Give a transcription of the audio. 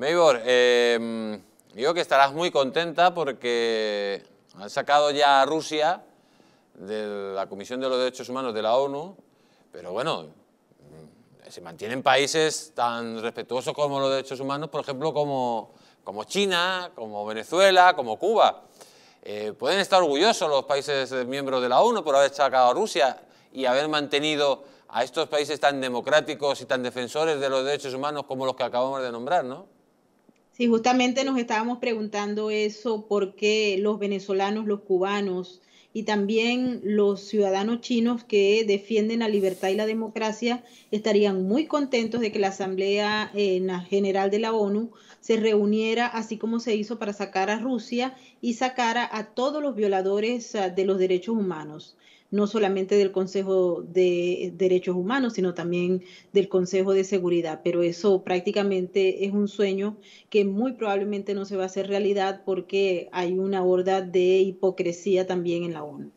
Meibor, em, digo que estarás muy contenta porque han sacado ya a Rusia de la Comisión de los Derechos Humanos de la ONU, pero bueno, mm, se mantienen países tan respetuosos como los derechos humanos, por ejemplo, como, como China, como Venezuela, como Cuba. Eh, pueden estar orgullosos los países miembros de la ONU por haber sacado a Rusia y haber mantenido a estos países tan democráticos y tan defensores de los derechos humanos como los que acabamos de nombrar, ¿no? Y justamente nos estábamos preguntando eso, porque los venezolanos, los cubanos y también los ciudadanos chinos que defienden la libertad y la democracia estarían muy contentos de que la Asamblea eh, General de la ONU se reuniera así como se hizo para sacar a Rusia y sacara a todos los violadores ah, de los derechos humanos no solamente del Consejo de Derechos Humanos, sino también del Consejo de Seguridad. Pero eso prácticamente es un sueño que muy probablemente no se va a hacer realidad porque hay una horda de hipocresía también en la ONU.